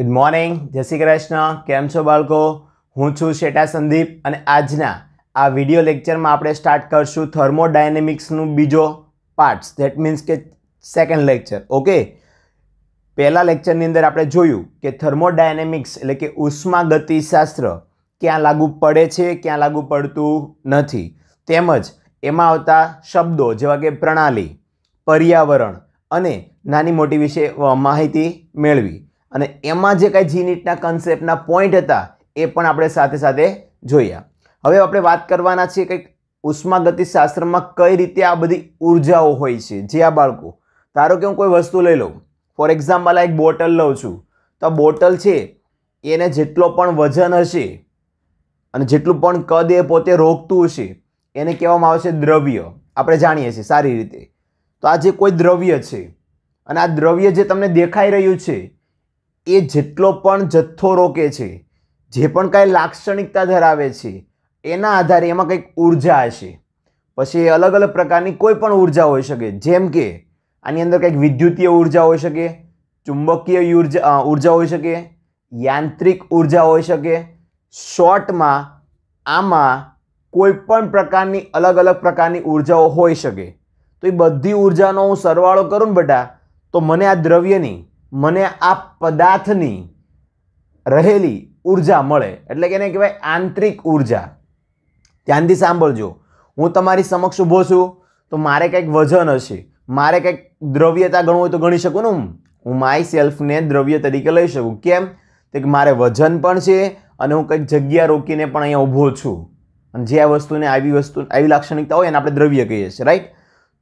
good morning જય શ્રી કૃષ્ણ કેમ છો બાળકો હું છું શેટા સંદીપ અને આજના આ વિડિયો લેક્ચરમાં આપણે સ્ટાર્ટ કરશું થર્મોડાયનેમિક્સનું બીજો પાર્ટ્સ ધેટ મીન્સ કે સેકન્ડ લેક્ચર ઓકે પહેલાં લેક્ચરની અંદર આપણે જોયું કે થર્મોડાયનેમિક્સ એટલે કે ઉષ્મા ગતિશાસ્ત્ર ક્યાં લાગુ પડે છે ક્યાં લાગુ પડતું નથી તેમજ એમાં આવતા શબ્દો જેવા કે પ્રણાલી પર્યાવરણ અને નાની મોટી વિશે માહિતી મેળવી અને એમાં જે કાંઈ જીનીટના કન્સેપ્ટના પોઈન્ટ હતા એ પણ આપણે સાથે સાથે જોયા હવે આપણે વાત કરવાના છીએ કંઈક ઉષ્માગતિશાસ્ત્રમાં કઈ રીતે આ બધી ઉર્જાઓ હોય છે જે આ બાળકો ધારો કે હું કોઈ વસ્તુ લઈ લઉં ફોર એક્ઝામ્પલ આ એક બોટલ લઉં છું તો આ બોટલ છે એને જેટલો પણ વજન હશે અને જેટલું પણ કદ એ પોતે રોકતું હશે એને કહેવામાં આવશે દ્રવ્ય આપણે જાણીએ છીએ સારી રીતે તો આ જે કોઈ દ્રવ્ય છે અને આ દ્રવ્ય જે તમને દેખાઈ રહ્યું છે એ જેટલો પણ જથ્થો રોકે છે જે પણ કાંઈ લાક્ષણિકતા ધરાવે છે એના આધારે એમાં કંઈક ઉર્જા હશે પછી એ અલગ અલગ પ્રકારની કોઈ પણ ઉર્જા હોઈ શકે જેમ કે આની અંદર કંઈક વિદ્યુતીય ઉર્જા હોઈ શકે ચુંબકીય ઉર્જા ઉર્જા હોઈ શકે યાંત્રિક ઉર્જા હોઈ શકે શોર્ટમાં આમાં કોઈ પણ પ્રકારની અલગ અલગ પ્રકારની ઉર્જાઓ હોઈ શકે તો એ બધી ઉર્જાનો હું સરવાળો કરું ને બેટા તો મને આ દ્રવ્યની મને આ પદાર્થની રહેલી ઊર્જા મળે એટલે કે એને કહેવાય આંતરિક ઉર્જા ધ્યાનથી સાંભળજો હું તમારી સમક્ષ ઊભો છું તો મારે કંઈક વજન હશે મારે કંઈક દ્રવ્યતા ગણવું હોય તો ગણી શકું ને હું માય સેલ્ફને દ્રવ્ય તરીકે લઈ શકું કેમ તો કે મારે વજન પણ છે અને હું કંઈક જગ્યા રોકીને પણ અહીંયા ઊભો છું અને જે આ વસ્તુને આવી વસ્તુ આવી લાક્ષણિકતા હોય એને આપણે દ્રવ્ય કહીએ છીએ રાઈટ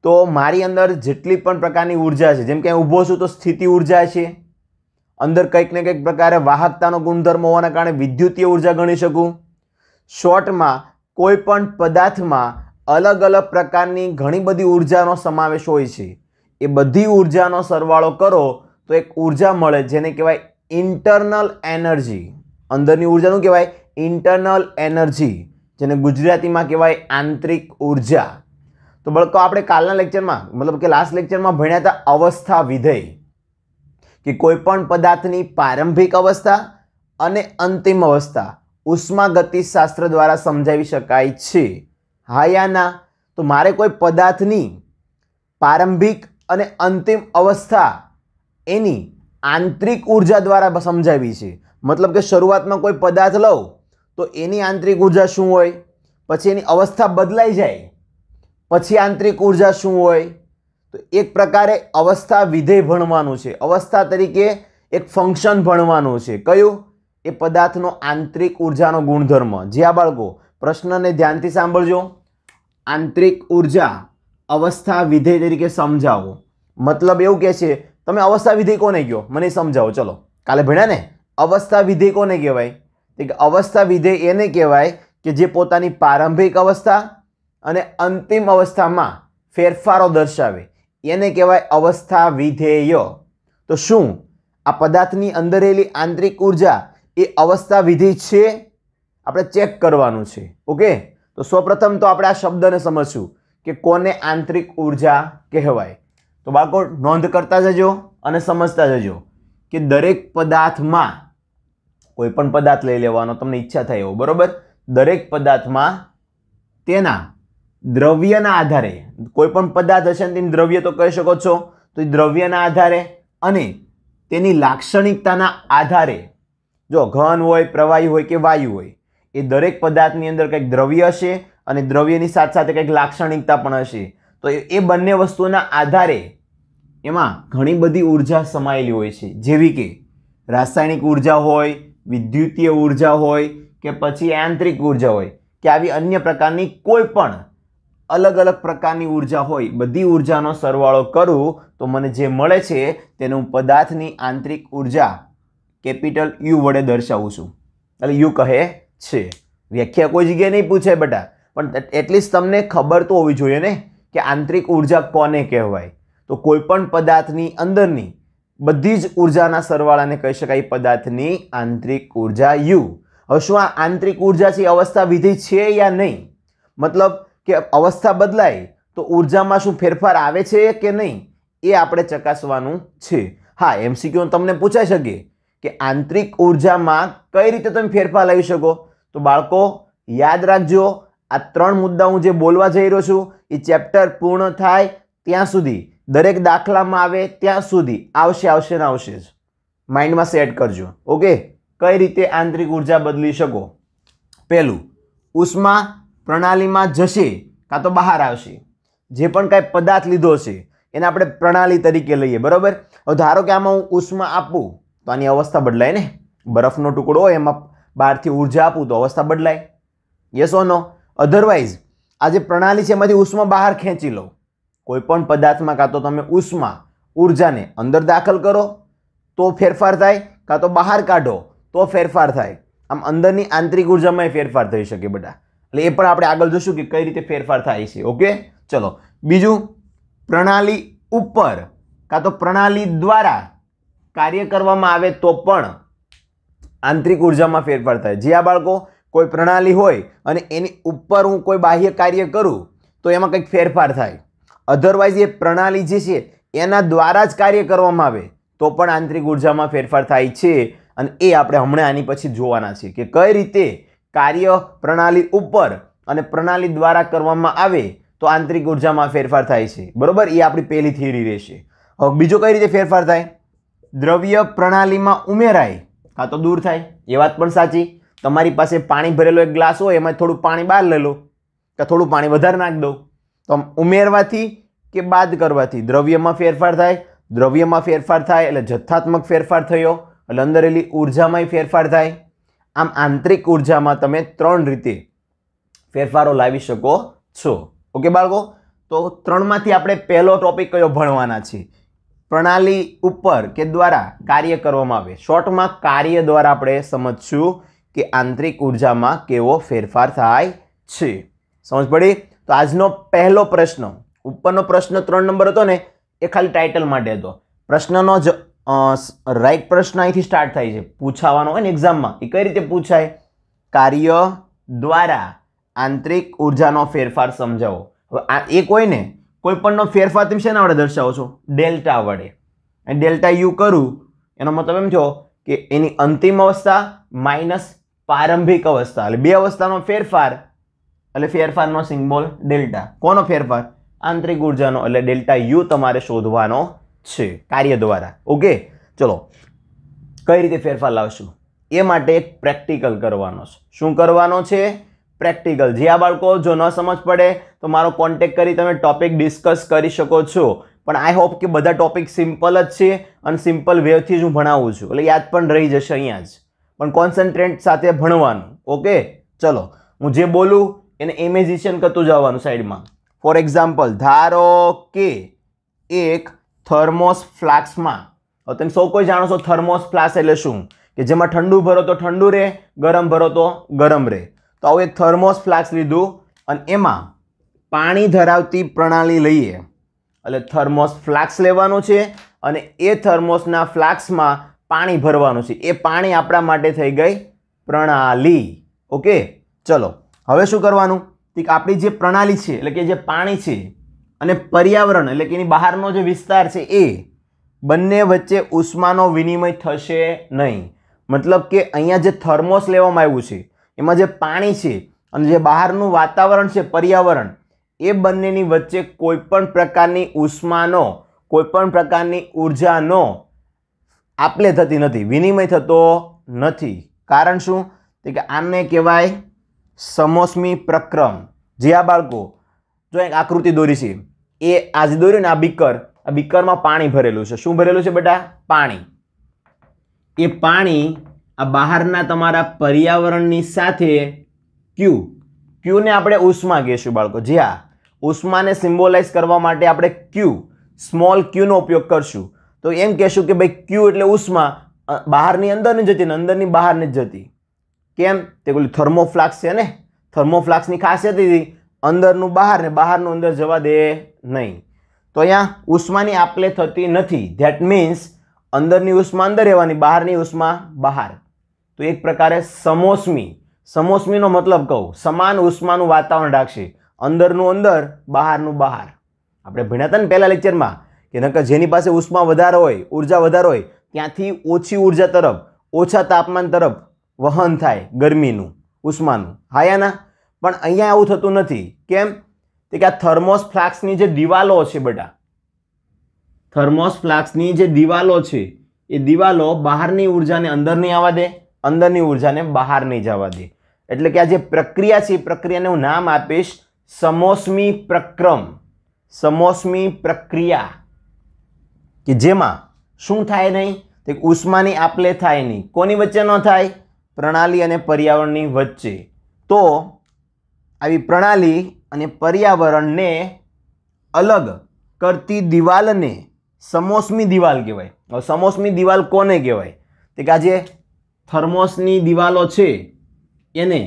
તો મારી અંદર જેટલી પણ પ્રકારની ઉર્જા છે જેમ કે હું ઊભો છું તો સ્થિતિ ઉર્જા છે અંદર કંઈક ને કંઈક પ્રકારે વાહકતાનો ગુણધર્મ હોવાના કારણે વિદ્યુતીય ઉર્જા ગણી શકું શોર્ટમાં કોઈ પણ પદાર્થમાં અલગ અલગ પ્રકારની ઘણી બધી ઉર્જાનો સમાવેશ હોય છે એ બધી ઉર્જાનો સરવાળો કરો તો એક ઉર્જા મળે જેને કહેવાય ઇન્ટરનલ એનર્જી અંદરની ઉર્જાનું કહેવાય ઇન્ટરનલ એનર્જી જેને ગુજરાતીમાં કહેવાય આંતરિક ઉર્જા તો બળકો આપણે કાલના લેક્ચરમાં મતલબ કે લાસ્ટ લેક્ચરમાં ભણ્યા હતા અવસ્થા વિધેય કે કોઈપણ પદાર્થની પ્રારંભિક અવસ્થા અને અંતિમ અવસ્થા ઉષ્માગતિશાસ્ત્ર દ્વારા સમજાવી શકાય છે હા યા ના તો મારે કોઈ પદાર્થની પ્રારંભિક અને અંતિમ અવસ્થા એની આંતરિક ઉર્જા દ્વારા સમજાવી છે મતલબ કે શરૂઆતમાં કોઈ પદાર્થ લઉં તો એની આંતરિક ઉર્જા શું હોય પછી એની અવસ્થા બદલાઈ જાય પછી આંતરિક ઉર્જા શું હોય તો એક પ્રકારે અવસ્થા વિધેય ભણવાનું છે અવસ્થા તરીકે એક ફંક્શન ભણવાનું છે કયું એ પદાર્થનો આંતરિક ઉર્જાનો ગુણધર્મ જ્યાં બાળકો પ્રશ્નને ધ્યાનથી સાંભળજો આંતરિક ઉર્જા અવસ્થા વિધેય તરીકે સમજાવો મતલબ એવું કહે છે તમે અવસ્થા વિધેય કોને કહો મને સમજાવો ચલો કાલે ભણ્યા ને અવસ્થા વિધેય કોને કહેવાય કે અવસ્થા વિધેય એને કહેવાય કે જે પોતાની પ્રારંભિક અવસ્થા અને અંતિમ અવસ્થામાં ફેરફારો દર્શાવે એને કહેવાય અવસ્થા વિધેય તો શું આ પદાર્થની અંદર રહેલી આંતરિક ઉર્જા એ અવસ્થા વિધેય છે આપણે ચેક કરવાનું છે ઓકે તો સૌપ્રથમ તો આપણે આ શબ્દને સમજશું કે કોને આંતરિક ઉર્જા કહેવાય તો બાળકો નોંધ કરતા જજો અને સમજતા જજો કે દરેક પદાર્થમાં કોઈ પણ પદાર્થ લઈ લેવાનો તમને ઈચ્છા થાય એવો બરાબર દરેક પદાર્થમાં તેના દ્રવ્યના આધારે કોઈ પણ પદાર્થ હશે ને તેની દ્રવ્ય તો કહી શકો છો તો એ દ્રવ્યના આધારે અને તેની લાક્ષણિકતાના આધારે જો ઘન હોય પ્રવાહી હોય કે વાયુ હોય એ દરેક પદાર્થની અંદર કંઈક દ્રવ્ય હશે અને દ્રવ્યની સાથે સાથે કંઈક લાક્ષણિકતા પણ હશે તો એ બંને વસ્તુના આધારે એમાં ઘણી બધી ઉર્જા સમાયેલી હોય છે જેવી કે રાસાયણિક ઉર્જા હોય વિદ્યુતીય ઉર્જા હોય કે પછી આંતરિક ઉર્જા હોય કે આવી અન્ય પ્રકારની કોઈ પણ અલગ અલગ પ્રકારની ઉર્જા હોય બધી ઉર્જાનો સરવાળો કરું તો મને જે મળે છે તેને હું પદાર્થની આંતરિક ઉર્જા કેપિટલ યુ વડે દર્શાવું છું એટલે યુ કહે છે વ્યાખ્યા કોઈ જગ્યાએ નહીં પૂછે બેટા પણ એટલીસ્ટ તમને ખબર તો હોવી જોઈએ ને કે આંતરિક ઉર્જા કોને કહેવાય તો કોઈપણ પદાર્થની અંદરની બધી જ ઉર્જાના સરવાળાને કહી શકાય પદાર્થની આંતરિક ઉર્જા યુ હવે શું આ આંતરિક ઉર્જા અવસ્થા વિધિ છે યા નહીં મતલબ કે અવસ્થા બદલાય તો ઉર્જામાં શું ફેરફાર આવે છે કે નહીં એ આપણે ચકાસવાનું છે હા એમસીક્યુ તમને પૂછાઈ શકે કે આંતરિક ઉર્જામાં કઈ રીતે તમે ફેરફાર લાવી શકો તો બાળકો યાદ રાખજો આ ત્રણ મુદ્દા હું જે બોલવા જઈ રહ્યો છું એ ચેપ્ટર પૂર્ણ થાય ત્યાં સુધી દરેક દાખલામાં આવે ત્યાં સુધી આવશે આવશે ને આવશે જ માઇન્ડમાં સેટ કરજો ઓકે કઈ રીતે આંતરિક ઉર્જા બદલી શકો પહેલું ઉષ્મા પ્રણાલીમાં જશે કાં તો બહાર આવશે જે પણ કાંઈ પદાર્થ લીધો છે એને આપણે પ્રણાલી તરીકે લઈએ બરાબર હવે ધારો કે આમાં હું ઉષ્મા આપું તો આની અવસ્થા બદલાય ને બરફનો ટુકડો હોય એમાં બહારથી ઉર્જા આપું તો અવસ્થા બદલાય યસ ઓ નો અધરવાઇઝ આ જે પ્રણાલી છે એમાંથી ઉષ્મા બહાર ખેંચી લો કોઈપણ પદાર્થમાં કાં તો તમે ઉષ્મા ઉર્જાને અંદર દાખલ કરો તો ફેરફાર થાય કાં તો બહાર કાઢો તો ફેરફાર થાય આમ અંદરની આંતરિક ઉર્જામાં ફેરફાર થઈ શકે બધા એટલે એ પણ આપણે આગળ જોશું કે કઈ રીતે ફેરફાર થાય છે ઓકે ચલો બીજું પ્રણાલી ઉપર કાં તો પ્રણાલી દ્વારા કાર્ય કરવામાં આવે તો પણ આંતરિક ઉર્જામાં ફેરફાર થાય જે આ બાળકો કોઈ પ્રણાલી હોય અને એની ઉપર હું કોઈ બાહ્ય કાર્ય કરું તો એમાં કંઈક ફેરફાર થાય અધરવાઇઝ એ પ્રણાલી જે છે એના દ્વારા જ કાર્ય કરવામાં આવે તો પણ આંતરિક ઉર્જામાં ફેરફાર થાય છે અને એ આપણે હમણાં આની પછી જોવાના છે કે કઈ રીતે કાર્ય પ્રણાલી ઉપર અને પ્રણાલી દ્વારા કરવામાં આવે તો આંતરિક ઉર્જામાં ફેરફાર થાય છે બરાબર એ આપણી પહેલી થિયરી રહેશે હવે બીજો કઈ રીતે ફેરફાર થાય દ્રવ્ય પ્રણાલીમાં ઉમેરાય કાં તો દૂર થાય એ વાત પણ સાચી તમારી પાસે પાણી ભરેલો એક ગ્લાસ હોય એમાં થોડું પાણી બહાર લઈ લો કે થોડું પાણી વધારે નાખી દો તો ઉમેરવાથી કે બાદ કરવાથી દ્રવ્યમાં ફેરફાર થાય દ્રવ્યમાં ફેરફાર થાય એટલે જથ્થાત્મક ફેરફાર થયો એટલે અંદર રહેલી ઉર્જામાંય ફેરફાર થાય આમ આંતરિક ઉર્જામાં તમે ત્રણ રીતે ફેરફારો લાવી શકો છો ઓકે બાળકો તો ત્રણમાંથી આપણે પહેલો ટોપિક કયો ભણવાના છે પ્રણાલી ઉપર કે દ્વારા કાર્ય કરવામાં આવે શોર્ટમાં કાર્ય દ્વારા આપણે સમજશું કે આંતરિક ઉર્જામાં કેવો ફેરફાર થાય છે સમજ પડી તો આજનો પહેલો પ્રશ્ન ઉપરનો પ્રશ્ન ત્રણ નંબર હતો ને એ ખાલી ટાઇટલ માટે હતો પ્રશ્નનો જ રાઈટ પ્રશ્ન અહીંથી સ્ટાર્ટ થાય છે પૂછાવાનો હોય ને એક્ઝામમાં એ કઈ રીતે પૂછાય કાર્ય દ્વારા આંતરિક ઉર્જાનો ફેરફાર સમજાવો હવે આ એક હોય કોઈ પણનો ફેરફાર તમે શેના વડે દર્શાવો છો ડેલ્ટા વડે અને ડેલ્ટા યુ કરું એનો મતલબ એમ છો કે એની અંતિમ અવસ્થા માઇનસ પ્રારંભિક અવસ્થા એટલે બે અવસ્થાનો ફેરફાર એટલે ફેરફારનો સિમ્બોલ ડેલ્ટા કોનો ફેરફાર આંતરિક ઉર્જાનો એટલે ડેલ્ટા યુ તમારે શોધવાનો છે કાર્ય દ્વારા ઓકે ચલો કઈ રીતે ફેરફાર લાવશું એ માટે એક પ્રેક્ટિકલ કરવાનો છે શું કરવાનો છે પ્રેક્ટિકલ જે આ બાળકો જો ન સમજ પડે તો મારો કોન્ટેક કરી તમે ટોપિક ડિસ્કસ કરી શકો છો પણ આઈ હોપ કે બધા ટોપિક સિમ્પલ જ છે અને સિમ્પલ વેવથી જ હું ભણાવું છું એટલે યાદ પણ રહી જશે અહીંયા જ પણ કોન્સન્ટ્રેટ સાથે ભણવાનું ઓકે ચલો હું જે બોલું એને ઇમેજિશન કરતું જવાનું સાઈડમાં ફોર એક્ઝામ્પલ ધારો કે એક થર્મોસ ફ્લાસ્કમાં હવે તમે સૌ કોઈ જાણો છો થર્મોસ ફ્લાસ્ક એટલે શું કે જેમાં ઠંડુ ભરો તો ઠંડુ રહે ગરમ ભરો તો ગરમ રહે તો આવું એક થર્મોસ ફ્લાસ્ક લીધું અને એમાં પાણી ધરાવતી પ્રણાલી લઈએ એટલે થર્મોસ ફ્લાસ્ક લેવાનું છે અને એ થર્મોસના ફ્લાસ્કમાં પાણી ભરવાનું છે એ પાણી આપણા માટે થઈ ગઈ પ્રણાલી ઓકે ચલો હવે શું કરવાનું આપણી જે પ્રણાલી છે એટલે કે જે પાણી છે અને પર્યાવરણ એટલે કે એની બહારનો જે વિસ્તાર છે એ બંને વચ્ચે ઉષ્માનો વિનિમય થશે નહીં મતલબ કે અહીંયા જે થર્મોસ લેવામાં આવ્યું છે એમાં જે પાણી છે અને જે બહારનું વાતાવરણ છે પર્યાવરણ એ બંનેની વચ્ચે કોઈપણ પ્રકારની ઉષ્માનો કોઈપણ પ્રકારની ઉર્જાનો આપલે થતી નથી વિનિમય થતો નથી કારણ શું કે આને કહેવાય સમોસમી પ્રક્રમ જે આ બાળકો જો એક આકૃતિ દોરી છે એ આજે દોર્યું ને આ બીકર આ બીકરમાં પાણી ભરેલું છે શું ભરેલું છે બેટા પાણી એ પાણી આ બહારના તમારા પર્યાવરણની સાથે ક્યુ ક્યુને આપણે ઉષ્મા કહીશું બાળકો જે આ ઉષ્માને સિમ્બોલાઇઝ કરવા માટે આપણે ક્યુ સ્મોલ ક્યુનો ઉપયોગ કરશું તો એમ કહેશું કે ભાઈ ક્યુ એટલે ઉષ્મા બહારની અંદર નહીં જતી ને અંદરની બહાર નહીં જતી કેમ તે પેલું થર્મોફ્લાક્સ છે ને થર્મોફ્લાક્સની ખાસિયત હતી અંદરનું બહાર ને બહારનું અંદર જવા દે નહીં તો અહીંયા ઉષ્માની આપલે થતી નથી ધેટ મીન્સ અંદરની ઉષ્મા અંદર રહેવાની બહારની ઉષ્મા બહાર તો એક પ્રકારે સમોસમી સમોસમીનો મતલબ કહું સમાન ઉષ્માનું વાતાવરણ રાખશે અંદરનું અંદર બહારનું બહાર આપણે ભણ્યા હતા ને પહેલાં લેક્ચરમાં કે નકર જેની પાસે ઉષ્મા વધારે હોય ઉર્જા વધારે હોય ત્યાંથી ઓછી ઉર્જા તરફ ઓછા તાપમાન તરફ વહન થાય ગરમીનું ઉષ્માનું હાયાના પણ અહીંયા એવું થતું નથી કેમ કે આ થર્મોસ ફ્લાક્સની જે દિવાલો છે બધા થર્મોસ ફ્લાક્સની જે દિવાલો છે એ દિવાલો બહારની ઉર્જાને અંદર નહીં આવવા દે અંદરની ઉર્જાને બહાર નહીં જવા દે એટલે કે આ જે પ્રક્રિયા છે એ પ્રક્રિયાને હું નામ આપીશ સમોસમી પ્રક્રમ સમોસમી પ્રક્રિયા કે જેમાં શું થાય નહીં તે ઉષ્માની આપલે થાય નહીં કોની વચ્ચે ન થાય પ્રણાલી અને પર્યાવરણની વચ્ચે તો આવી પ્રણાલી અને પર્યાવરણને અલગ કરતી દિવાલને સમોસમી દિવાલ કહેવાય હવે સમોસ્મી દિવાલ કોને કહેવાય તે કે આજે થર્મોસની દિવાલો છે એને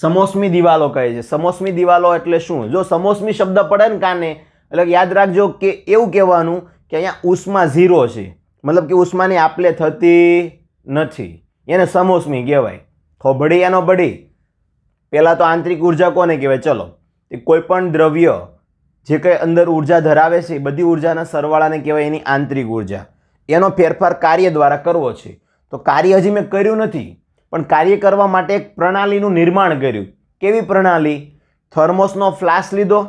સમોસમી દિવાલો કહે છે સમોસમી દિવાલો એટલે શું જો સમોસમી શબ્દ પડે ને કાને એટલે યાદ રાખજો કે એવું કહેવાનું કે અહીંયા ઉષ્મા ઝીરો છે મતલબ કે ઉષ્માની આપલે થતી નથી એને સમોસમી કહેવાય થોબડી એનો બડી પહેલાં તો આંતરિક ઉર્જા કોને કહેવાય ચલો તે કોઈપણ દ્રવ્ય જે કંઈ અંદર ઉર્જા ધરાવે છે એ બધી ઉર્જાના સરવાળાને કહેવાય એની આંતરિક ઉર્જા એનો ફેરફાર કાર્ય દ્વારા કરવો છે તો કાર્ય હજી મેં કર્યું નથી પણ કાર્ય કરવા માટે એક પ્રણાલીનું નિર્માણ કર્યું કેવી પ્રણાલી થર્મોસનો ફ્લાસ લીધો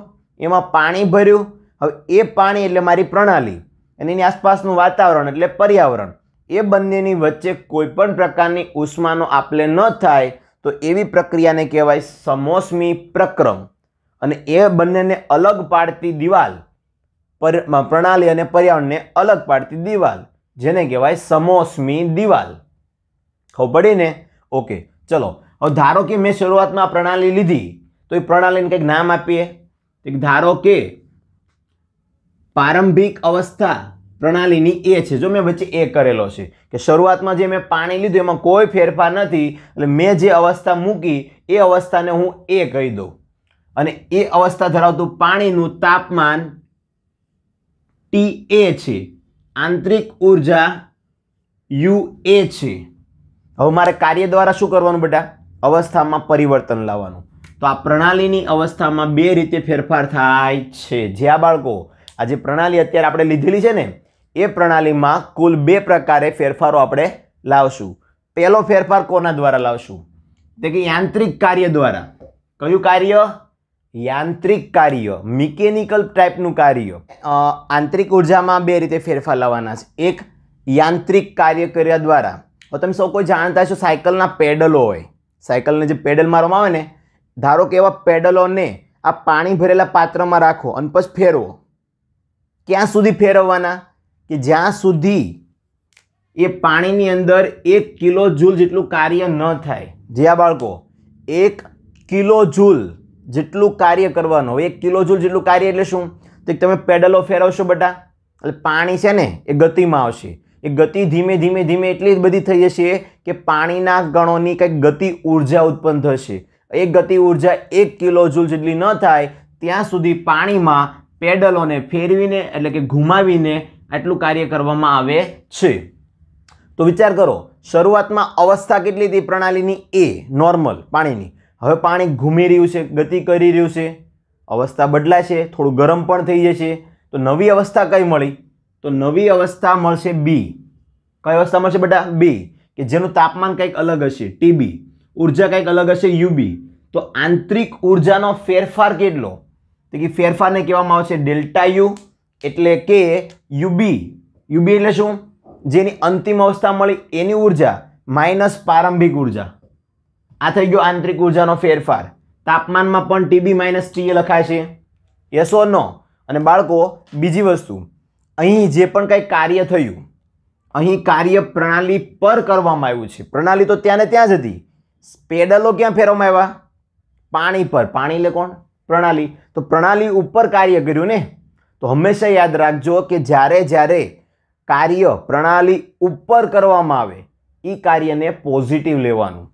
એમાં પાણી ભર્યું હવે એ પાણી એટલે મારી પ્રણાલી અને એની આસપાસનું વાતાવરણ એટલે પર્યાવરણ એ બંનેની વચ્ચે કોઈપણ પ્રકારની ઉષ્માનો આપલે ન થાય તો એવી પ્રક્રિયાને કહેવાય સમોસમી પ્રક્રમ અને એ બંનેને અલગ પાડતી દિવાલ પ્રણાલી અને પર્યાવરણને અલગ પાડતી દિવાલ જેને કહેવાય સમોસમી દિવાલ ખબર પડી ને ઓકે ચલો હવે ધારો કે મેં શરૂઆતમાં પ્રણાલી લીધી તો એ પ્રણાલીને કંઈક નામ આપીએ ધારો કે પ્રારંભિક અવસ્થા પ્રણાલીની એ છે જો મેં વચ્ચે એ કરેલો છે કે શરૂઆતમાં જે મેં પાણી લીધું એમાં કોઈ ફેરફાર નથી એટલે મેં જે અવસ્થા મૂકી એ અવસ્થાને હું એ કહી દઉં અને એ અવસ્થા ધરાવતું પાણીનું તાપમાન ટી એ છે આંતરિક ઉર્જા યુ એ છે હવે મારે કાર્ય દ્વારા શું કરવાનું બેટા અવસ્થામાં પરિવર્તન લાવવાનું તો આ પ્રણાલીની અવસ્થામાં બે રીતે ફેરફાર થાય છે જ્યાં બાળકો આ જે પ્રણાલી અત્યારે આપણે લીધેલી છે ને એ પ્રણાલીમાં કુલ બે પ્રકારે ફેરફારો આપણે લાવશું પહેલો ફેરફાર કોના દ્વારા લાવશું તે કે યાંત્રિક કાર્ય દ્વારા કયું કાર્ય યાંત્રિક કાર્ય મિકેનિકલ ટાઈપનું કાર્ય આંતરિક ઉર્જામાં બે રીતે ફેરફાર લાવવાના છે એક યાંત્રિક કાર્ય કર્યા દ્વારા તમે સૌ કોઈ જાણતા છો સાયકલના પેડલો હોય સાયકલને જે પેડલ મારવામાં આવે ને ધારો કે એવા પેડલોને આ પાણી ભરેલા પાત્રમાં રાખો અને પછી ફેરવો ક્યાં સુધી ફેરવવાના કે જ્યાં સુધી એ પાણીની અંદર એક કિલો જૂલ જેટલું કાર્ય ન થાય જે આ બાળકો એક કિલો જૂલ જેટલું કાર્ય કરવાનું એક કિલો જૂલ જેટલું કાર્ય એટલે શું તો તમે પેડલો ફેરવશો બટા એટલે પાણી છે ને એ ગતિમાં આવશે એ ગતિ ધીમે ધીમે ધીમે એટલી બધી થઈ જશે કે પાણીના ગણોની કંઈક ગતિ ઉર્જા ઉત્પન્ન થશે એ ગતિ ઉર્જા એક કિલો ઝૂલ જેટલી ન થાય ત્યાં સુધી પાણીમાં પેડલોને ફેરવીને એટલે કે ઘુમાવીને આટલું કાર્ય કરવામાં આવે છે તો વિચાર કરો શરૂઆતમાં અવસ્થા કેટલી હતી પ્રણાલીની એ નોર્મલ પાણીની હવે પાણી ઘૂમી રહ્યું છે ગતિ કરી રહ્યું છે અવસ્થા બદલાશે થોડું ગરમ પણ થઈ જશે તો નવી અવસ્થા કઈ મળી તો નવી અવસ્થા મળશે બી કઈ અવસ્થા મળશે બધા બી કે જેનું તાપમાન કંઈક અલગ હશે ટીબી ઉર્જા કંઈક અલગ હશે યુબી તો આંતરિક ઉર્જાનો ફેરફાર કેટલો તો કે ફેરફારને કહેવામાં આવશે ડેલ્ટા યુ એટલે કે યુબી યુબી એટલે શું જેની અંતિમ અવસ્થા મળી એની ઉર્જા માઇનસ પ્રારંભિક ઉર્જા આ થઈ ગયો આંતરિક ઉર્જાનો ફેરફાર તાપમાનમાં પણ ટીબી માઇનસ ટીએ લખાય છે યસો નો અને બાળકો બીજી વસ્તુ અહીં જે પણ કંઈ કાર્ય થયું અહીં કાર્ય પ્રણાલી પર કરવામાં આવ્યું છે પ્રણાલી તો ત્યાં ને ત્યાં જ હતી પેડલો ક્યાં ફેરવામાં આવ્યા પાણી પર પાણી એટલે કોણ પ્રણાલી તો પ્રણાલી ઉપર કાર્ય કર્યું ને તો હંમેશા યાદ રાખજો કે જ્યારે જ્યારે કાર્ય પ્રણાલી ઉપર કરવામાં આવે એ કાર્યને પોઝિટિવ લેવાનું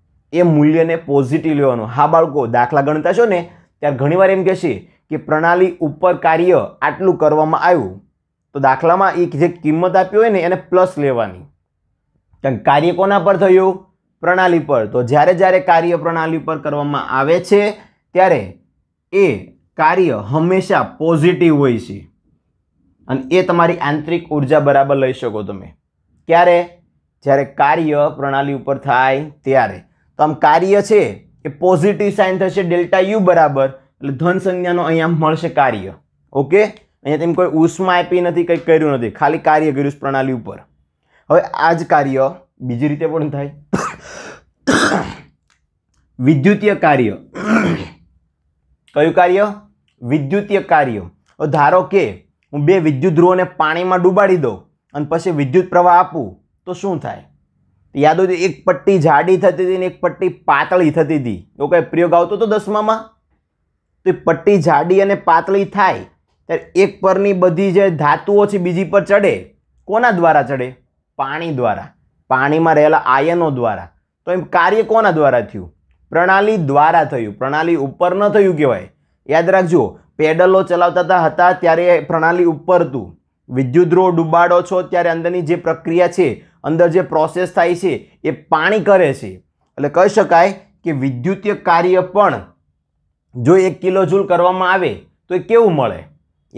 એ મૂલ્યને પોઝિટિવ લેવાનું હા બાળકો દાખલા ગણતા છો ને ત્યારે ઘણીવાર એમ કહેશે કે પ્રણાલી ઉપર કાર્ય આટલું કરવામાં આવ્યું તો દાખલામાં એ જે કિંમત આપી હોય ને એને પ્લસ લેવાની કારણ કાર્ય કોના પર થયું પ્રણાલી પર તો જ્યારે જ્યારે કાર્ય પ્રણાલી પર કરવામાં આવે છે ત્યારે એ કાર્ય હંમેશા પોઝિટિવ હોય છે અને એ તમારી આંતરિક ઉર્જા બરાબર લઈ શકો તમે ક્યારે જ્યારે કાર્ય પ્રણાલી ઉપર થાય ત્યારે તો આમ કાર્ય છે એ પોઝિટિવ સાઇન થશે ડેલ્ટા યુ બરાબર એટલે ધન સંજ્ઞાનો અહીંયા મળશે કાર્ય ઓકે અહીંયા તેમ કોઈ ઉષ્મા આપી નથી કંઈક કર્યું નથી ખાલી કાર્ય કર્યું પ્રણાલી ઉપર હવે આ જ કાર્ય બીજી રીતે પણ થાય વિદ્યુતીય કાર્ય કયું કાર્ય વિદ્યુતીય કાર્ય ધારો કે હું બે વિદ્યુત ધ્રુવોને પાણીમાં ડૂબાડી દઉં અને પછી વિદ્યુત પ્રવાહ આપું તો શું થાય યાદ હોય એક પટ્ટી જાડી થતી હતી ને એક પટ્ટી પાતળી થતી હતી એવો કંઈ પ્રયોગ આવતો હતો દસમામાં તો એ પટ્ટી જાડી અને પાતળી થાય ત્યારે એક પરની બધી જે ધાતુઓ છે બીજી પર ચડે કોના દ્વારા ચડે પાણી દ્વારા પાણીમાં રહેલા આયનો દ્વારા તો એમ કાર્ય કોના દ્વારા થયું પ્રણાલી દ્વારા થયું પ્રણાલી ઉપર ન થયું કહેવાય યાદ રાખજો પેડલો ચલાવતા હતા ત્યારે પ્રણાલી ઉપર હતું વિદ્યુત ધ્રુવ ડૂબાડો છો ત્યારે અંદરની જે પ્રક્રિયા છે અંદર જે પ્રોસેસ થાય છે એ પાણી કરે છે એટલે કહી શકાય કે વિદ્યુતીય કાર્ય પણ જો એક કિલો જૂલ કરવામાં આવે તો એ કેવું મળે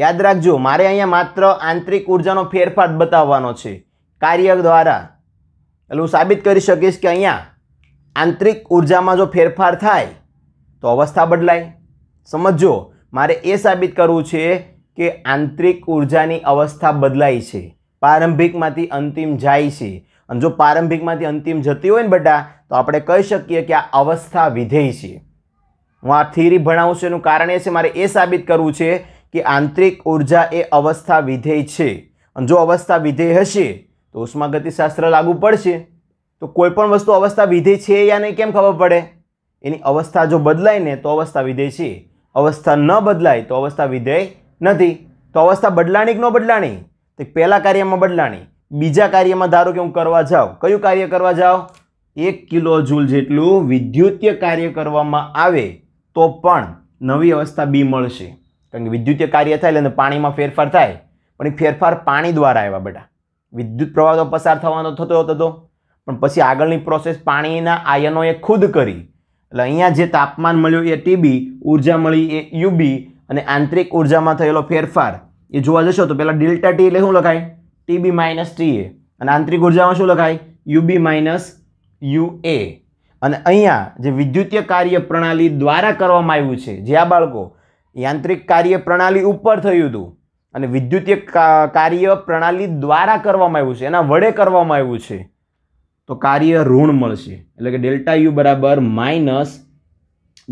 યાદ રાખજો મારે અહીંયા માત્ર આંતરિક ઉર્જાનો ફેરફાર બતાવવાનો છે કાર્ય દ્વારા એટલે હું સાબિત કરી શકીશ કે અહીંયા આંતરિક ઉર્જામાં જો ફેરફાર થાય તો અવસ્થા બદલાય સમજો મારે એ સાબિત કરવું છે કે આંતરિક ઉર્જાની અવસ્થા બદલાય છે પ્રારંભિકમાંથી અંતિમ જાય છે અને જો પ્રારંભિકમાંથી અંતિમ જતી હોય ને બધા તો આપણે કહી શકીએ કે આ અવસ્થા વિધેય છે હું આ થિયરી ભણાવું છું એનું કારણ એ છે મારે એ સાબિત કરવું છે કે આંતરિક ઉર્જા એ અવસ્થા વિધેય છે અને જો અવસ્થા વિધેય હશે તો ઉષ્માગતિશાસ્ત્ર લાગુ પડશે તો કોઈપણ વસ્તુ અવસ્થા વિધેય છે યા નહીં કેમ ખબર પડે એની અવસ્થા જો બદલાય ને તો અવસ્થા વિધેય છે અવસ્થા ન બદલાય તો અવસ્થા વિધેય નથી તો અવસ્થા બદલાણી કે ન બદલાણી તો પહેલા કાર્યમાં બદલાણી બીજા કાર્યમાં ધારો કે હું કરવા જાઉં કયું કાર્ય કરવા જાઉં એક કિલો જૂલ જેટલું વિદ્યુતીય કાર્ય કરવામાં આવે તો પણ નવી અવસ્થા બી મળશે કારણ કે વિદ્યુતીય કાર્ય થાય એટલે પાણીમાં ફેરફાર થાય પણ એ ફેરફાર પાણી દ્વારા આવ્યા બેટા વિદ્યુત પ્રવાહ તો પસાર થવાનો થતો હતો પણ પછી આગળની પ્રોસેસ પાણીના આયનોએ ખુદ કરી એટલે અહીંયા જે તાપમાન મળ્યું એ ટીબી ઊર્જા મળી એ યુબી અને આંતરિક ઊર્જામાં થયેલો ફેરફાર એ જોવા જશો તો પહેલાં ડેલ્ટા ટી એટલે શું લખાય ટીબી માઇનસ ટી એ અને આંતરિક ઉર્જામાં શું લખાય યુબી માઇનસ યુ એ અને અહીંયા જે વિદ્યુતીય કાર્ય પ્રણાલી દ્વારા કરવામાં આવ્યું છે જે આ બાળકો યાંત્રિક કાર્ય પ્રણાલી ઉપર થયું હતું અને વિદ્યુતીય કાર્ય પ્રણાલી દ્વારા કરવામાં આવ્યું છે એના વડે કરવામાં આવ્યું છે તો કાર્ય ઋણ મળશે એટલે કે ડેલ્ટા યુ બરાબર માઇનસ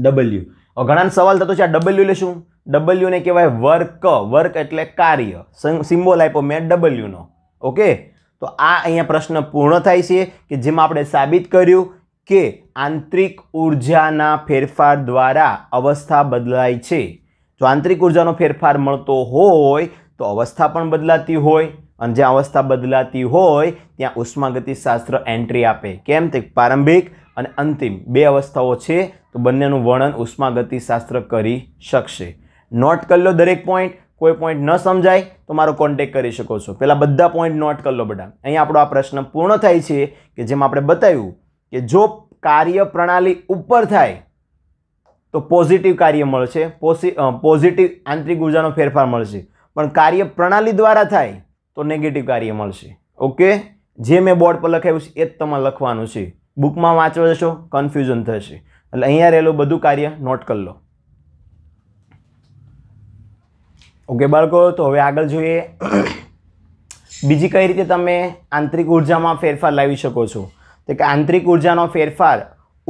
ડબલ્યુ હવે ઘણાને સવાલ થતો છે આ ડબલ્યુ લેશું શું ડબલ્યુને કહેવાય વર્ક વર્ક એટલે કાર્ય સિમ્બોલ આપ્યો મેં ડબલ્યુનો ઓકે તો આ અહીંયા પ્રશ્ન પૂર્ણ થાય છે કે જેમાં આપણે સાબિત કર્યું કે આંતરિક ઉર્જાના ફેરફાર દ્વારા અવસ્થા બદલાય છે જો આંતરિક ઉર્જાનો ફેરફાર મળતો હોય તો અવસ્થા પણ બદલાતી હોય અને જ્યાં અવસ્થા બદલાતી હોય ત્યાં ઉષ્માગતિશાસ્ત્ર એન્ટ્રી આપે કેમ તે પ્રારંભિક અને અંતિમ બે અવસ્થાઓ છે તો બંનેનું વર્ણન ઉષ્માગતિશાસ્ત્ર કરી શકશે નોટ કરી લો દરેક પોઈન્ટ કોઈ પોઈન્ટ ન સમજાય તો મારો કોન્ટેક કરી શકો છો પહેલાં બધા પોઈન્ટ નોટ કરી લો બધા અહીં આપણો આ પ્રશ્ન પૂર્ણ થાય છે કે જેમ આપણે બતાવ્યું કે જો કાર્ય પ્રણાલી ઉપર થાય તો પોઝિટિવ કાર્ય મળશે પોઝિટિવ આંતરિક ઉર્જાનો ફેરફાર મળશે પણ કાર્ય પ્રણાલી દ્વારા થાય તો નેગેટિવ કાર્ય મળશે ઓકે જે મેં બોર્ડ પર લખાવ્યું છે એ જ તમારે લખવાનું છે બુકમાં વાંચો જશો કન્ફ્યુઝન થશે એટલે અહીંયા રહેલું બધું કાર્ય નોટ કરી લો ઓકે બાળકો તો હવે આગળ જોઈએ બીજી કઈ રીતે તમે આંતરિક ઉર્જામાં ફેરફાર લાવી શકો છો તો કે આંતરિક ઉર્જાનો ફેરફાર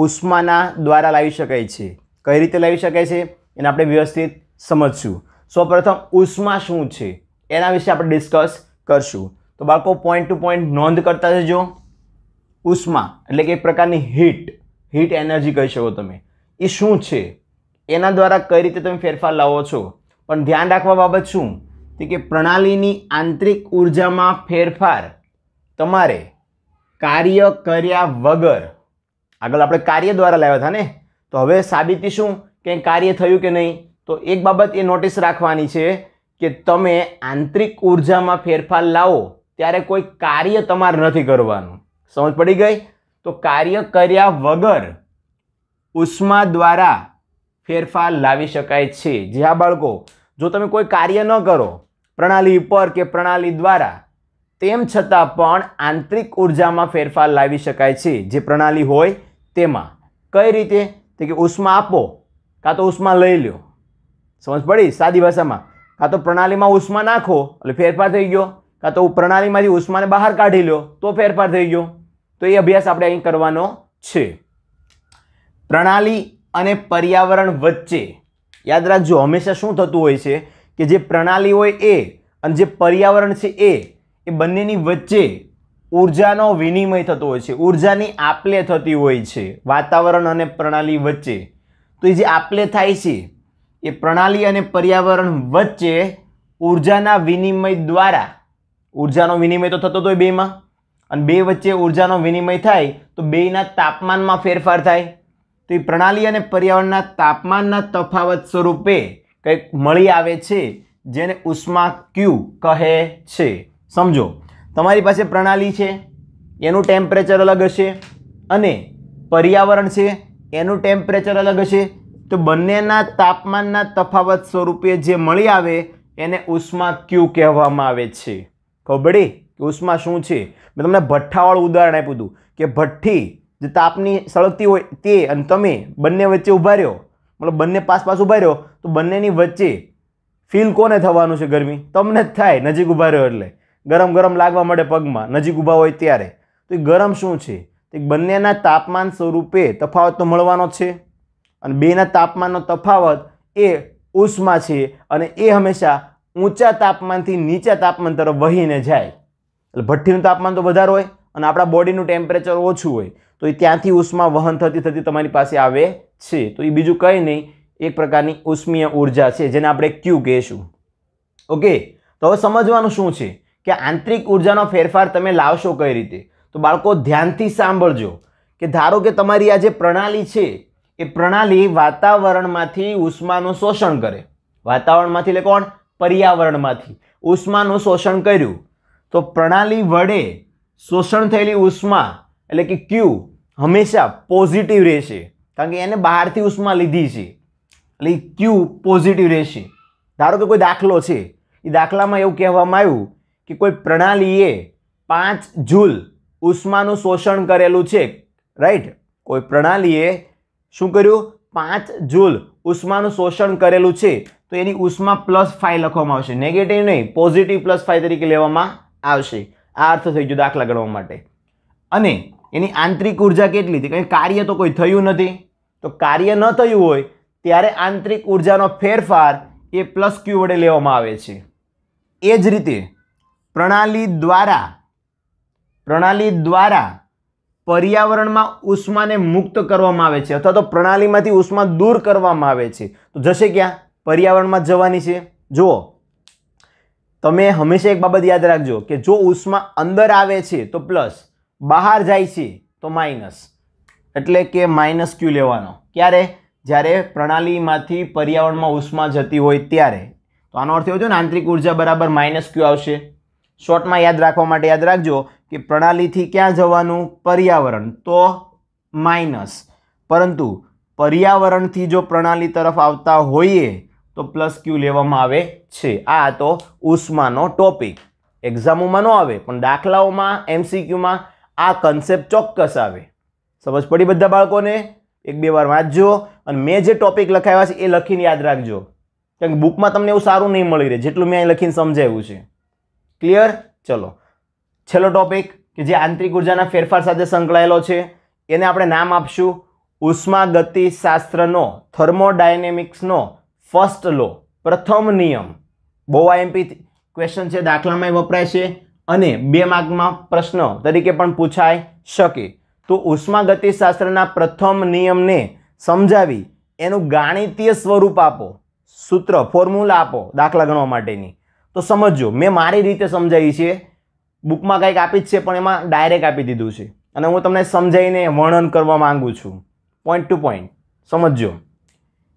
ઉષ્માના દ્વારા લાવી શકાય છે કઈ રીતે લાવી શકાય છે એને આપણે વ્યવસ્થિત સમજશું સૌપ્રથમ ઉષ્મા શું છે એના વિશે આપણે ડિસ્કસ કરશું તો બાળકો પોઈન્ટ ટુ પોઈન્ટ નોંધ કરતા જજો ઉષ્મા એટલે કે એક પ્રકારની હીટ હીટ એનર્જી કહી શકો તમે એ શું છે એના દ્વારા કઈ રીતે તમે ફેરફાર લાવો છો પણ ધ્યાન રાખવા બાબત શું તે કે પ્રણાલીની આંતરિક ઉર્જામાં ફેરફાર તમારે કાર્ય કર્યા વગર આગળ આપણે કાર્ય દ્વારા લાવ્યા હતા ને તો હવે સાબિતી શું કે કાર્ય થયું કે નહીં તો એક બાબત એ નોટિસ રાખવાની છે કે તમે આંતરિક ઉર્જામાં ફેરફાર લાવો ત્યારે કોઈ કાર્ય તમારે નથી કરવાનું સમજ પડી ગઈ તો કાર્ય કર્યા વગર ઉષ્મા દ્વારા ફેરફાર લાવી શકાય છે જે આ બાળકો જો તમે કોઈ કાર્ય ન કરો પ્રણાલી પર કે પ્રણાલી દ્વારા તેમ છતાં પણ આંતરિક ઉર્જામાં ફેરફાર લાવી શકાય છે જે પ્રણાલી હોય તેમાં કઈ રીતે કે ઉષ્મા આપો કાં તો ઉષ્મા લઈ લ્યો સમજ પડી સાદી ભાષામાં કાં તો પ્રણાલીમાં ઉષ્મા નાખો એટલે ફેરફાર થઈ ગયો કાં તો પ્રણાલીમાંથી ઉષ્માને બહાર કાઢી લો તો ફેરફાર થઈ ગયો તો એ અભ્યાસ આપણે અહીં કરવાનો છે પ્રણાલી અને પર્યાવરણ વચ્ચે યાદ રાખજો હંમેશા શું થતું હોય છે કે જે પ્રણાલી હોય એ અને જે પર્યાવરણ છે એ એ બંનેની વચ્ચે ઉર્જાનો વિનિમય થતો હોય છે ઉર્જાની આપલે થતી હોય છે વાતાવરણ અને પ્રણાલી વચ્ચે તો એ જે આપલે થાય છે એ પ્રણાલી અને પર્યાવરણ વચ્ચે ઉર્જાના વિનિમય દ્વારા ઉર્જાનો વિનિમય તો થતો હતો બેમાં અને બે વચ્ચે ઉર્જાનો વિનિમય થાય તો બેના તાપમાનમાં ફેરફાર થાય તો એ પ્રણાલી અને પર્યાવરણના તાપમાનના તફાવત સ્વરૂપે કંઈક મળી આવે છે જેને ઉષ્મા ક્યુ કહે છે સમજો તમારી પાસે પ્રણાલી છે એનું ટેમ્પરેચર અલગ હશે અને પર્યાવરણ છે એનું ટેમ્પરેચર અલગ હશે તો બંનેના તાપમાનના તફાવત સ્વરૂપે જે મળી આવે એને ઉષ્મા ક્યુ કહેવામાં આવે છે ખબડી ઉષ્મા શું છે મેં તમને ભઠ્ઠાવાળું ઉદાહરણ આપ્યું હતું કે ભઠ્ઠી જે તાપની સળગતી હોય તે અને તમે બંને વચ્ચે ઊભા રહ્યો મતલબ બંને પાસ પાસ ઊભા રહ્યો તો બંનેની વચ્ચે ફીલ કોને થવાનું છે ગરમી તમને જ થાય નજીક ઊભા રહ્યો એટલે ગરમ ગરમ લાગવા મળે પગમાં નજીક ઊભા હોય ત્યારે તો એ ગરમ શું છે તે બંનેના તાપમાન સ્વરૂપે તફાવત તો મળવાનો છે અને બેના તાપમાનનો તફાવત એ ઉષ્મા છે અને એ હંમેશા ઊંચા તાપમાનથી નીચા તાપમાન તરફ વહીને જાય એટલે ભઠ્ઠીનું તાપમાન તો વધારે હોય અને આપણા બોડીનું ટેમ્પરેચર ઓછું હોય તો એ ત્યાંથી ઉષ્મા વહન થતી થતી તમારી પાસે આવે છે તો એ બીજું કંઈ નહીં એક પ્રકારની ઉષ્મીય ઉર્જા છે જેને આપણે ક્યુ કહીશું ઓકે તો હવે સમજવાનું શું છે કે આંતરિક ઉર્જાનો ફેરફાર તમે લાવશો કઈ રીતે તો બાળકો ધ્યાનથી સાંભળજો કે ધારો કે તમારી આ જે પ્રણાલી છે એ પ્રણાલી વાતાવરણમાંથી ઉષ્માનું શોષણ કરે વાતાવરણમાંથી એટલે કોણ પર્યાવરણમાંથી ઉષ્માનું શોષણ કર્યું તો પ્રણાલી વડે શોષણ થયેલી ઉષ્મા એટલે કે ક્યુ હંમેશા પોઝિટિવ રહેશે કારણ કે એને બહારથી ઉષ્મા લીધી છે એટલે ક્યુ પોઝિટિવ રહેશે ધારો કે કોઈ દાખલો છે એ દાખલામાં એવું કહેવામાં આવ્યું કે કોઈ પ્રણાલીએ પાંચ જૂલ ઉષ્માનું શોષણ કરેલું છે રાઈટ કોઈ પ્રણાલીએ શું કર્યું પાંચ જૂલ ઉષ્માનું શોષણ કરેલું છે તો એની ઉષ્મા પ્લસ ફાઈ લખવામાં આવશે નેગેટિવ નહીં પોઝિટિવ પ્લસ ફાઈ તરીકે લેવામાં આવશે આ અર્થ થઈ ગયો દાખલા ગણવા માટે અને એની આંતરિક ઉર્જા કેટલી હતી કંઈ કાર્ય તો કોઈ થયું નથી તો કાર્ય ન થયું હોય ત્યારે આંતરિક ઉર્જાનો ફેરફાર એ પ્લસ ક્યુ વડે લેવામાં આવે છે એ જ રીતે પ્રણાલી દ્વારા પ્રણાલી દ્વારા પર્યાવરણમાં ઉષ્માને મુક્ત કરવામાં આવે છે અથવા તો પ્રણાલીમાંથી ઉષ્મા દૂર કરવામાં આવે છે તો જશે ક્યાં પર્યાવરણમાં જવાની છે જુઓ તમે હંમેશા એક બાબત યાદ રાખજો કે જો ઉષ્મા અંદર આવે છે તો પ્લસ બહાર જાય છે તો માઇનસ એટલે કે માઇનસ ક્યુ લેવાનો ક્યારે જ્યારે પ્રણાલીમાંથી પર્યાવરણમાં ઉષ્મા જતી હોય ત્યારે તો આનો અર્થ એવો છે ને આંતરિક ઉર્જા બરાબર માઇનસ ક્યુ આવશે શોર્ટમાં યાદ રાખવા માટે યાદ રાખજો કે પ્રણાલીથી ક્યાં જવાનું પર્યાવરણ તો માઇનસ પરંતુ પર્યાવરણથી જો પ્રણાલી તરફ આવતા હોઈએ તો પ્લસ ક્યુ લેવામાં આવે છે આ તો ઉષ્માનો ટોપિક એક્ઝામોમાં ન આવે પણ દાખલાઓમાં એમસીક્યુમાં આ કન્સેપ્ટ ચોક્કસ આવે સમજ પડી બધા બાળકોને એક બે વાર વાંચજો અને મેં જે ટોપિક લખાવ્યા છે એ લખીને યાદ રાખજો કારણ કે બુકમાં તમને એવું સારું નહીં મળી રહે જેટલું મેં અહીં લખીને સમજાવ્યું છે ક્લિયર ચલો છેલ્લો ટોપિક કે જે આંતરિક ઉર્જાના ફેરફાર સાથે સંકળાયેલો છે એને આપણે નામ આપશું ઉષ્માગતિશાસ્ત્રનો થર્મોડાયનેમિક્સનો ફર્સ્ટ લો પ્રથમ નિયમ બહુ આઈએમપી ક્વેશ્ચન છે દાખલામાં વપરાય છે અને બે માર્કમાં પ્રશ્ન તરીકે પણ પૂછાઈ શકે તો ઉષ્માગતિશાસ્ત્રના પ્રથમ નિયમને સમજાવી એનું ગાણિતીય સ્વરૂપ આપો સૂત્ર ફોર્મ્યુલા આપો દાખલા ગણવા માટેની તો સમજો મેં મારી રીતે સમજાવી છે બુકમાં કંઈક આપી જ છે પણ એમાં ડાયરેક્ટ આપી દીધું છે અને હું તમને સમજાવીને વર્ણન કરવા માગું છું પોઈન્ટ ટુ પોઈન્ટ સમજો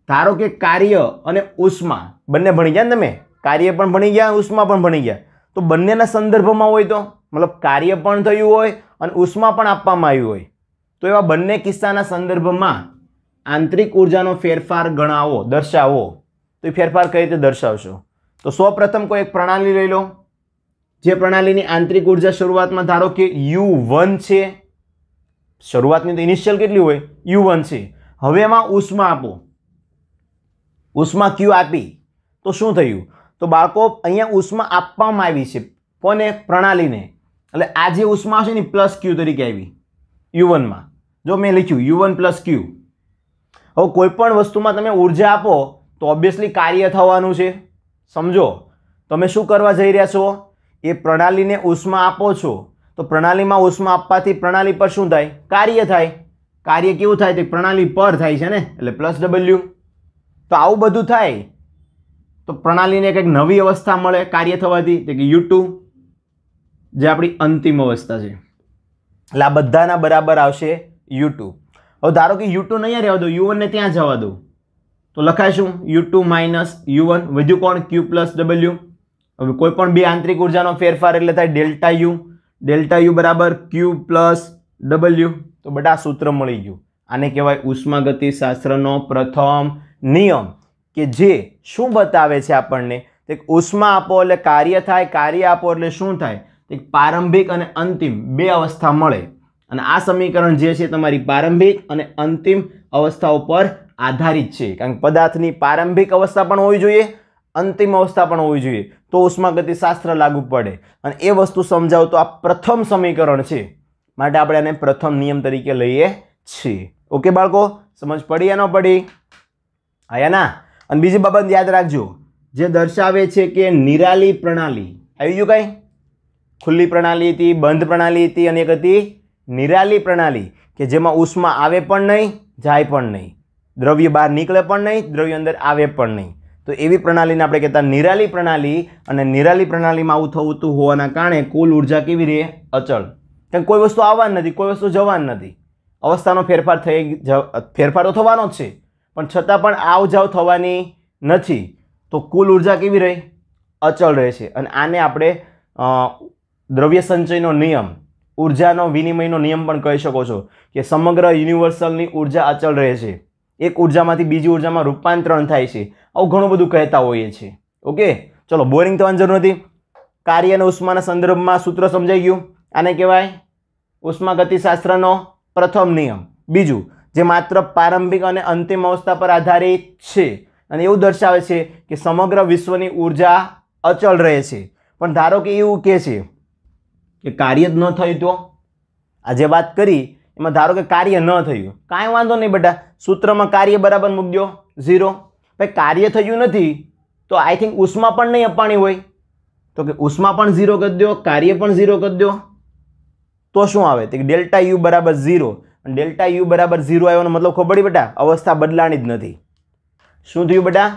ધારો કે કાર્ય અને ઉષ્મા બંને ભણી ગયા ને તમે કાર્ય પણ ભણી ગયા ઉષ્મા પણ ભણી ગયા તો બંનેના સંદર્ભમાં હોય તો મતલબ કાર્ય પણ થયું હોય અને ઉષ્મા પણ આપવામાં આવ્યું હોય તો એવા બંને કિસ્સાના સંદર્ભમાં આંતરિક ઉર્જાનો ફેરફાર ગણાવો દર્શાવો તો એ ફેરફાર કઈ રીતે દર્શાવશો તો સૌ પ્રથમ કોઈ એક પ્રણાલી લઈ લો જે પ્રણાલીની આંતરિક ઉર્જા શરૂઆતમાં ધારો કે યુ વન છે શરૂઆતની તો ઇનિશિયલ કેટલી હોય યુ વન છે હવે એમાં ઉષ્મા આપો ઉષ્મા ક્યુ આપી તો શું થયું તો બાળકો અહીંયા ઉષ્મા આપવામાં આવી છે કોને પ્રણાલીને એટલે આ જે ઉષ્મા હશે ને પ્લસ ક્યુ તરીકે આવી યુ વનમાં જો મેં લખ્યું યુ વન પ્લસ ક્યુ હવે કોઈપણ વસ્તુમાં તમે ઉર્જા આપો તો ઓબ્વિયસલી કાર્ય થવાનું છે સમજો તમે શું કરવા જઈ રહ્યા છો એ પ્રણાલીને ઉષ્મા આપો છો તો પ્રણાલીમાં ઉષ્મા આપવાથી પ્રણાલી પર શું થાય કાર્ય થાય કાર્ય કેવું થાય તો પ્રણાલી પર થાય છે ને એટલે પ્લસ ડબલ્યુ તો આવું બધું થાય તો પ્રણાલીને કંઈક નવી અવસ્થા મળે કાર્ય થવાથી તે કે યુ ટુ જે આપણી અંતિમ અવસ્થા છે એટલે આ બધાના બરાબર આવશે યુ ટુ હવે ધારો કે યુ ટુ નહીં રહેવા દો યુ વનને ત્યાં જવા દો તો લખાય શું U two minus U one વધ્યું કોણ ક્યુ પ્લસ ડબલ્યુ હવે કોઈ પણ બે આંતરિક ઉર્જાનો ફેરફાર એટલે થાય ડેલ્ટા યુ ડેલ્ટા યુ બરાબર ક્યુ પ્લસ ડબલ્યુ તો બધા સૂત્ર મળી ગયું આને કહેવાય ઉષ્માગતિ શાસ્ત્રનો પ્રથમ નિયમ કે જે શું બતાવે છે આપણને એક ઉષ્મા આપો એટલે કાર્ય થાય કાર્ય આપો એટલે શું થાય એક પ્રારંભિક અને અંતિમ બે અવસ્થા મળે અને આ સમીકરણ જે છે તમારી પ્રારંભિક અને અંતિમ અવસ્થાઓ પર આધારિત છે કારણ કે પદાર્થની પ્રારંભિક અવસ્થા પણ હોવી જોઈએ અંતિમ અવસ્થા પણ હોવી જોઈએ તો શાસ્ત્ર લાગુ પડે અને એ વસ્તુ સમજાવતો આ પ્રથમ સમીકરણ છે માટે આપણે આને પ્રથમ નિયમ તરીકે લઈએ છીએ ઓકે બાળકો સમજ પડી યા ન પડી આયા ના અને બીજી બાબત યાદ રાખજો જે દર્શાવે છે કે નિરાલી પ્રણાલી આવી ગયું કાંઈ ખુલ્લી પ્રણાલી હતી બંધ પ્રણાલી હતી અને એક હતી નિરાલી પ્રણાલી કે જેમાં ઉષ્મા આવે પણ નહીં જાય પણ નહીં દ્રવ્ય બહાર નીકળે પણ નહીં દ્રવ્ય અંદર આવે પણ નહીં તો એવી પ્રણાલીને આપણે કહેતા નિરાલી પ્રણાલી અને નિરાલી પ્રણાલીમાં આવું થવું હતું હોવાના કારણે કુલ ઉર્જા કેવી રહે અચળ કારણ કોઈ વસ્તુ આવવાની નથી કોઈ વસ્તુ જવાની નથી અવસ્થાનો ફેરફાર થઈ ફેરફાર તો થવાનો જ છે પણ છતાં પણ આવ જાવ થવાની નથી તો કુલ ઉર્જા કેવી રહે અચળ રહે છે અને આને આપણે દ્રવ્ય સંચયનો નિયમ ઉર્જાનો વિનિમયનો નિયમ પણ કહી શકો છો કે સમગ્ર યુનિવર્સલની ઉર્જા અચળ રહે છે એક ઉર્જામાંથી બીજી ઉર્જામાં રૂપાંતરણ થાય છે આવું ઘણું બધું કહેતા હોઈએ છીએ ઓકે ચલો બોરિંગ થવાની જરૂર નથી કાર્ય અને ઉષ્માના સંદર્ભમાં સૂત્ર સમજાઈ ગયું આને કહેવાય ઉષ્મા ગતિશાસ્ત્રનો પ્રથમ નિયમ બીજું જે માત્ર પ્રારંભિક અને અંતિમ અવસ્થા પર આધારિત છે અને એવું દર્શાવે છે કે સમગ્ર વિશ્વની ઉર્જા અચળ રહે છે પણ ધારો કે એવું કહે છે કે કાર્ય જ ન થયું તો આજે વાત કરી એમાં ધારો કે કાર્ય ન થયું કાંઈ વાંધો નહીં બેટા સૂત્રમાં કાર્ય બરાબર મૂકજો ઝીરો ભાઈ કાર્ય થયું નથી તો આઈ થિંક ઉષ્મા પણ નહીં આપવાની હોય તો કે ઉષ્મા પણ ઝીરો કરી દો કાર્ય પણ ઝીરો કરી દો તો શું આવે તો કે ડેલ્ટા યુ બરાબર ઝીરો અને ડેલ્ટા યુ બરાબર ઝીરો આવ્યોનો મતલબ ખબર પડી બેટા અવસ્થા બદલાણી જ નથી શું થયું બેટા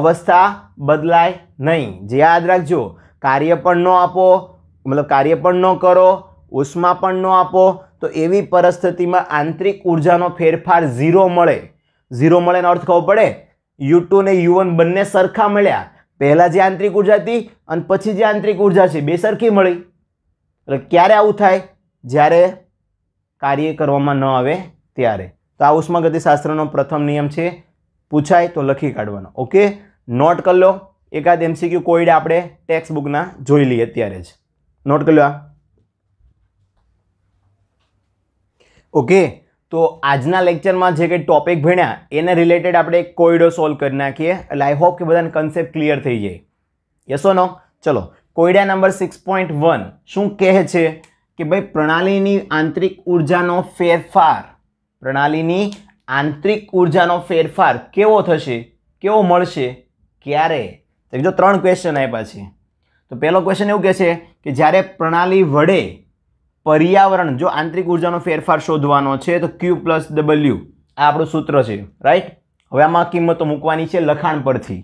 અવસ્થા બદલાય નહીં જે યાદ રાખજો કાર્ય પણ ન આપો મતલબ કાર્ય પણ ન કરો ઉષ્મા પણ ન આપો તો એવી પરિસ્થિતિમાં આંતરિક ઉર્જાનો ફેરફાર ઝીરો મળે ઝીરો મળેનો અર્થ ખબર પડે યુ ટુ ને યુ વન બંને સરખા મળ્યા પહેલાં જે આંતરિક ઉર્જા હતી અને પછી જે આંતરિક ઉર્જા છે બે સરખી મળી એટલે ક્યારે આવું થાય જ્યારે કાર્ય કરવામાં ન આવે ત્યારે તો આ ઉષ્માગતિશાસ્ત્રનો પ્રથમ નિયમ છે પૂછાય તો લખી કાઢવાનો ઓકે નોટ કરી લો એકાદ એમસીક્યુ કોઈડ આપણે ટેક્સ્ટ બુકના જોઈ લઈએ અત્યારે જ નોટ કરી લો આ ઓકે તો આજના લેક્ચરમાં જે કંઈ ટોપિક ભણ્યા એને રિલેટેડ આપણે એક કોયડો સોલ્વ કરી નાખીએ એટલે આઈ હોપ કે બધાને કન્સેપ્ટ ક્લિયર થઈ જાય યસો નો ચલો કોયડા નંબર સિક્સ પોઈન્ટ વન શું કહે છે કે ભાઈ પ્રણાલીની આંતરિક ઉર્જાનો ફેરફાર પ્રણાલીની આંતરિક ઉર્જાનો ફેરફાર કેવો થશે કેવો મળશે ક્યારે તો જો ત્રણ ક્વેશ્ચન આપ્યા છે તો પહેલો ક્વેશ્ચન એવું કહે છે કે જ્યારે પ્રણાલી વડે પર્યાવરણ જો આંતરિક ઉર્જાનો ફેરફાર શોધવાનો છે તો ક્યુ પ્લસ ડબલ્યુ આ આપણું સૂત્ર છે રાઈટ હવે આમાં કિંમતો મૂકવાની છે લખાણ પરથી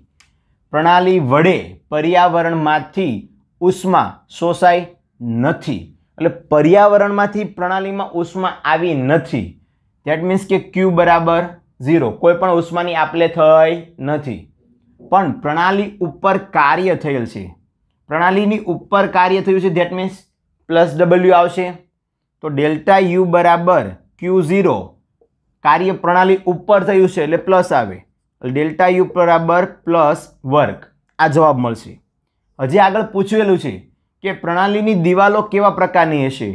પ્રણાલી વડે પર્યાવરણમાંથી ઉષ્મા શોષાય નથી એટલે પર્યાવરણમાંથી પ્રણાલીમાં ઉષ્મા આવી નથી ધેટ મીન્સ કે ક્યુ બરાબર ઝીરો કોઈ પણ ઉષ્માની આપલે થઈ નથી પણ પ્રણાલી ઉપર કાર્ય થયેલ છે પ્રણાલીની ઉપર કાર્ય થયું છે ધેટ મીન્સ પ્લસ ડબલ્યુ આવશે તો ડેલ્ટા યુ બરાબર ક્યુ ઝીરો કાર્ય પ્રણાલી ઉપર થયું છે એટલે પ્લસ આવે ડેલ્ટા યુ બરાબર પ્લસ વર્ક આ જવાબ મળશે હજી આગળ પૂછવેલું છે કે પ્રણાલીની દિવાલો કેવા પ્રકારની હશે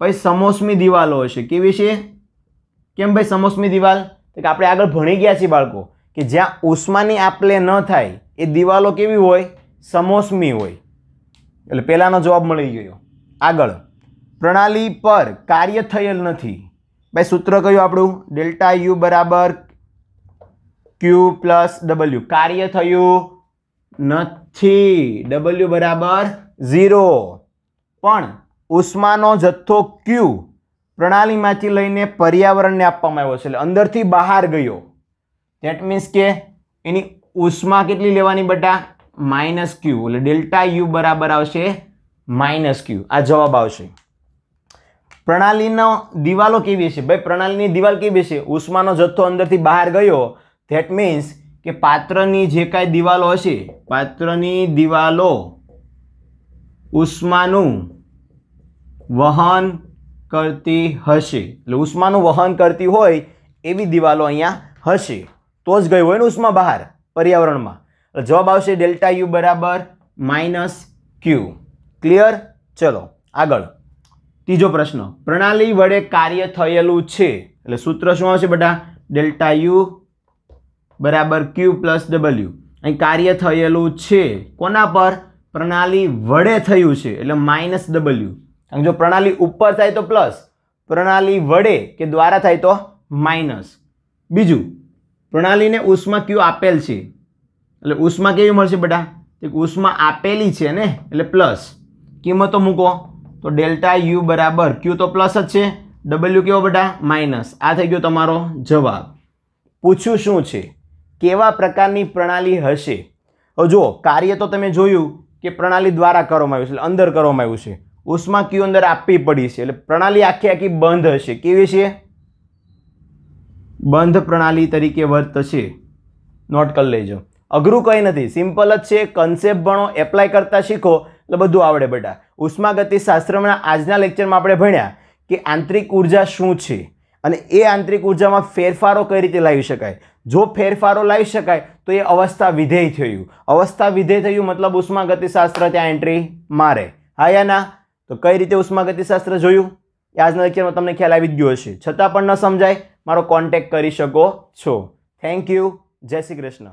ભાઈ સમોસમી દિવાલો હશે કેવી છે કેમ ભાઈ સમોસમી દિવાલ કે આપણે આગળ ભણી ગયા છીએ બાળકો કે જ્યાં ઉષ્માની આપલે ન થાય એ દિવાલો કેવી હોય સમોસમી હોય એટલે પહેલાંનો જવાબ મળી ગયો આગળ પ્રણાલી પર કાર્ય થયેલ નથી ભાઈ સૂત્ર કયું આપણું ડેલ્ટા યુ બરાબર ક્યુ પ્લસ ડબલ્યુ કાર્ય થયું નથી ડબલ્યુ બરાબર ઝીરો પણ ઉષ્માનો જથ્થો ક્યુ પ્રણાલીમાંથી લઈને પર્યાવરણને આપવામાં આવ્યો છે એટલે અંદરથી બહાર ગયો ધેટ મીન્સ કે એની ઉષ્મા કેટલી લેવાની બટા માઇનસ ક્યુ એટલે ડેલ્ટા યુ બરાબર આવશે માઇનસ ક્યુ આ જવાબ આવશે પ્રણાલીનો દિવાલો કેવી છે ભાઈ પ્રણાલીની દિવાલ કેવી છે ઉષ્માનો જથ્થો અંદરથી બહાર ગયો ધેટ મીન્સ કે પાત્રની જે કાંઈ દિવાલો હશે પાત્રની દિવાલો ઉષ્માનું વહન કરતી હશે એટલે ઉષ્માનું વહન કરતી હોય એવી દિવાલો અહીંયા હશે તો જ ગયું હોય ને ઉષ્મા બહાર પર્યાવરણમાં જવાબ આવશે ડેલ્ટા યુ બરાબર માઇનસ ક્યુ ક્લિયર ચલો આગળ ત્રીજો પ્રશ્ન પ્રણાલી વડે કાર્ય થયેલું છે એટલે સૂત્ર શું આવશે બધા ડેલ્ટા યુ બરાબર ક્યુ પ્લસ ડબલ્યુ અહીં કાર્ય થયેલું છે કોના પર પ્રણાલી વડે થયું છે એટલે માઇનસ ડબલ્યુ જો પ્રણાલી ઉપર થાય તો પ્લસ પ્રણાલી વડે કે દ્વારા થાય તો માઇનસ બીજું પ્રણાલીને ઉષ્મા ક્યુ આપેલ છે એટલે ઉષ્મા કેવી મળશે બેટા ઉષ્મા આપેલી છે ને એટલે પ્લસ કિંમતો મૂકો તો ડેલ્ટા યુ બરાબર ક્યુ તો પ્લસ જ છે ડબલ્યુ કેવો બેટા માઇનસ આ થઈ ગયો તમારો જવાબ પૂછ્યું શું છે કેવા પ્રકારની પ્રણાલી હશે હવે જુઓ કાર્ય તો તમે જોયું કે પ્રણાલી દ્વારા કરવામાં આવ્યું છે એટલે અંદર કરવામાં આવ્યું છે ઉષ્મા ક્યુ અંદર આપવી પડી છે એટલે પ્રણાલી આખી આખી બંધ હશે કેવી છે બંધ પ્રણાલી તરીકે વર્તશે નોટ કરી લેજો અઘરું કંઈ નથી સિમ્પલ જ છે કન્સેપ્ટ ભણો એપ્લાય કરતા શીખો એટલે બધું આવડે બેટા ઉષ્માગતિ શાસ્ત્રમાં આજના લેક્ચરમાં આપણે ભણ્યા કે આંતરિક ઉર્જા શું છે અને એ આંતરિક ઉર્જામાં ફેરફારો કઈ રીતે લાવી શકાય જો ફેરફારો લાવી શકાય તો એ અવસ્થા વિધેય થયું અવસ્થા વિધેય થયું મતલબ ઉષ્માગતિશાસ્ત્ર ત્યાં એન્ટ્રી મારે હા યા ના તો કઈ રીતે ઉષ્માગતિશાસ્ત્ર જોયું એ આજના લેક્ચરમાં તમને ખ્યાલ આવી જ ગયો હશે છતાં પણ ન સમજાય મારો કોન્ટેક્ટ કરી શકો છો થેન્ક યુ જય શ્રી કૃષ્ણ